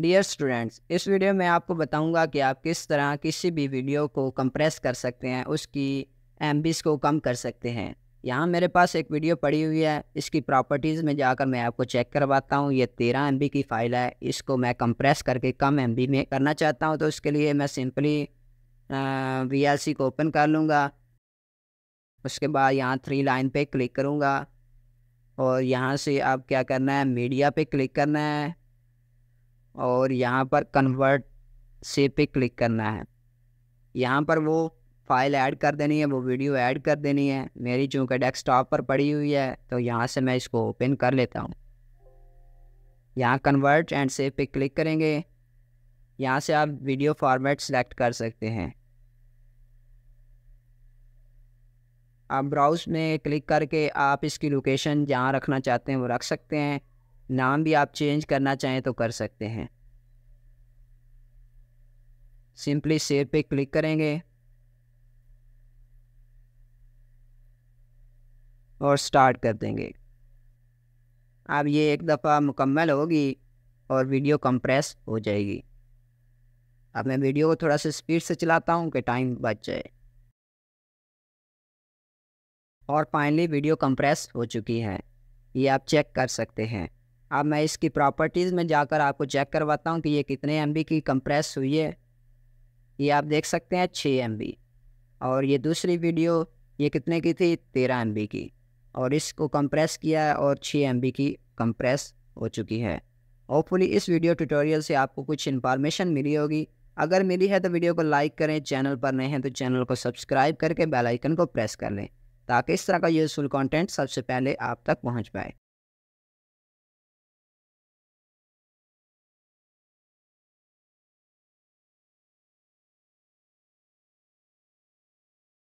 dear students इस video में आपको बताऊंगा कि आप किस तरह किसी भी वीडियो को कंप्रेस कर सकते हैं उसकी एम को कम कर सकते हैं यहाँ मेरे पास एक वीडियो पड़ी हुई है इसकी प्रॉपर्टीज़ में जाकर मैं आपको चेक करवाता हूँ ये तेरह एम की फ़ाइल है इसको मैं कंप्रेस करके कम एम में करना चाहता हूँ तो उसके लिए मैं सिंपली वी को ओपन कर लूँगा उसके बाद यहाँ थ्री लाइन पर क्लिक करूँगा और यहाँ से आप क्या करना है मीडिया पे क्लिक करना है और यहाँ पर कन्वर्ट से पे क्लिक करना है यहाँ पर वो फाइल ऐड कर देनी है वो वीडियो ऐड कर देनी है मेरी चूँकि डेस्कटॉप पर पड़ी हुई है तो यहाँ से मैं इसको ओपन कर लेता हूँ यहाँ कन्वर्ट एंड सेव पे क्लिक करेंगे यहाँ से आप वीडियो फॉर्मेट सेलेक्ट कर सकते हैं आप ब्राउज में क्लिक करके आप इसकी लोकेशन जहाँ रखना चाहते हैं वो रख सकते हैं नाम भी आप चेंज करना चाहें तो कर सकते हैं सिंपली सेव पे क्लिक करेंगे और स्टार्ट कर देंगे अब ये एक दफ़ा मुकम्मल होगी और वीडियो कंप्रेस हो जाएगी अब मैं वीडियो को थोड़ा सा स्पीड से चलाता हूँ कि टाइम बच जाए और फाइनली वीडियो कंप्रेस हो चुकी है ये आप चेक कर सकते हैं अब मैं इसकी प्रॉपर्टीज़ में जाकर आपको चेक करवाता हूँ कि ये कितने एम की कंप्रेस हुई है ये आप देख सकते हैं छः एम और ये दूसरी वीडियो ये कितने की थी तेरह एम की और इसको कंप्रेस किया है और छः एम की कंप्रेस हो चुकी है होपफुली इस वीडियो ट्यूटोरियल से आपको कुछ इन्फॉर्मेशन मिली होगी अगर मिली है तो वीडियो को लाइक करें चैनल पर नए हैं तो चैनल को सब्सक्राइब करके बेलाइकन को प्रेस कर लें ताकि इस तरह का यूज़फुल कॉन्टेंट सबसे पहले आप तक पहुँच पाए